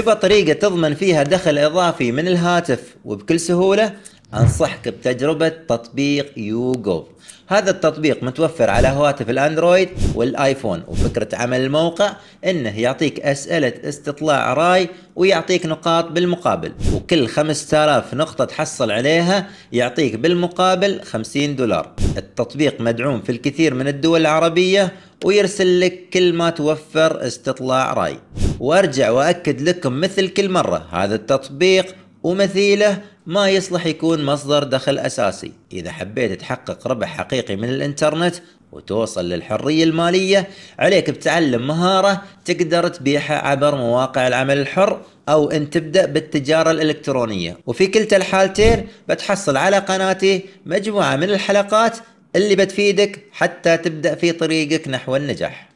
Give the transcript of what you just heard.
تبغى طريقة تضمن فيها دخل إضافي من الهاتف وبكل سهولة أنصحك بتجربة تطبيق جو هذا التطبيق متوفر على هواتف الأندرويد والآيفون وفكرة عمل الموقع أنه يعطيك أسئلة استطلاع رأي ويعطيك نقاط بالمقابل وكل 5000 نقطة تحصل عليها يعطيك بالمقابل 50 دولار التطبيق مدعوم في الكثير من الدول العربية ويرسل لك كل ما توفر استطلاع رأي وارجع واكد لكم مثل كل مره هذا التطبيق ومثيله ما يصلح يكون مصدر دخل اساسي اذا حبيت تحقق ربح حقيقي من الانترنت وتوصل للحريه الماليه عليك بتعلم مهاره تقدر تبيعها عبر مواقع العمل الحر او ان تبدا بالتجاره الالكترونيه وفي كلتا الحالتين بتحصل على قناتي مجموعه من الحلقات اللي بتفيدك حتى تبدا في طريقك نحو النجاح